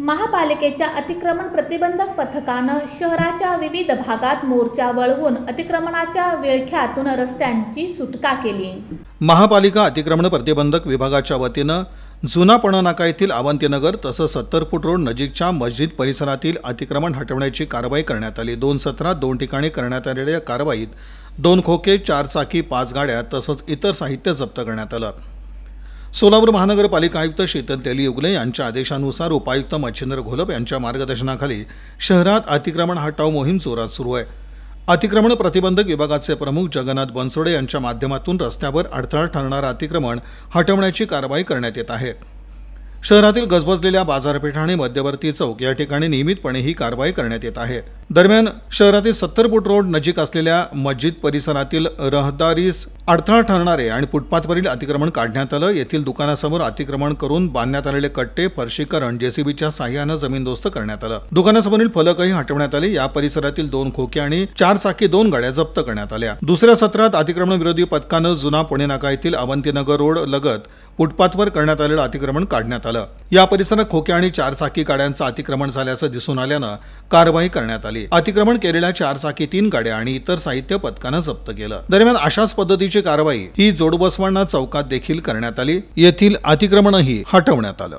महापालिकेच्या अतिक्रमण प्रतिबंधक पथकानं शहराच्या विविध भागात मोर्चा वळवून अतिक्रमणाच्या विळख्यातून रस्त्यांची सुटका केली महापालिका अतिक्रमण प्रतिबंधक विभागाच्या वतीनं जुना पणनाका येथील अवंतीनगर तसंच सत्तरपूट फूट रोड नजीकच्या मस्जिद परिसरातील अतिक्रमण हटवण्याची कारवाई करण्यात आली दोन सत्रात दोन ठिकाणी करण्यात आलेल्या कारवाईत दोन खोके चार चाकी पाच गाड्या तसंच इतर साहित्य जप्त करण्यात आलं सोलापूर महानगरपालिका आयुक्त तेली उगले यांच्या आदेशानुसार उपायुक्त मच्छिंद्र घोलप यांच्या मार्गदर्शनाखाली शहरात अतिक्रमण हटाव मोहीम जोरात सुरू आहे अतिक्रमण प्रतिबंधक विभागाचे प्रमुख जगन्नाथ बनसोडे यांच्या माध्यमातून रस्त्यावर अडथळा ठरणारं अतिक्रमण हटवण्याची कारवाई करण्यात येत आहे शहरातील गजबजलेल्या बाजारपेठा आणि मध्यवर्ती चौक या ठिकाणी नियमितपणे ही कारवाई करण्यात येत आहे दरम्यान शहरातील फूट रोड नजीक असलेल्या मस्जिद परिसरातील रहदारीस अडथळा ठरणारे आणि फुटपाथवरील अतिक्रमण काढण्यात आलं येथील दुकानासमोर अतिक्रमण करून बांधण्यात आलेले कट्टे फरशीकरण जेसीबीच्या साह्यानं जमीनदोस्त करण्यात आलं दुकानासमोरील फलकही हटवण्यात आले या परिसरातील दोन खोके आणि चार चाकी दोन गाड्या जप्त करण्यात आल्या दुसऱ्या सत्रात अतिक्रमण विरोधी पथकानं जुना पुणे नाका येथील अवंतीनगर रोड लगत फुटपाथवर करण्यात आलेलं अतिक्रमण काढण्यात आलं या परिसरात खोके आणि चारचाकी गाड्यांचं अतिक्रमण झाल्याचं दिसून आल्यानं कारवाई करण्यात आली अतिक्रमण केलेल्या चारचाकी तीन गाड्या आणि इतर साहित्य पथकानं जप्त केलं दरम्यान अशाच पद्धतीची कारवाई ही जोडबसवांना चौकात देखील करण्यात आली येथील अतिक्रमणही हटवण्यात आलं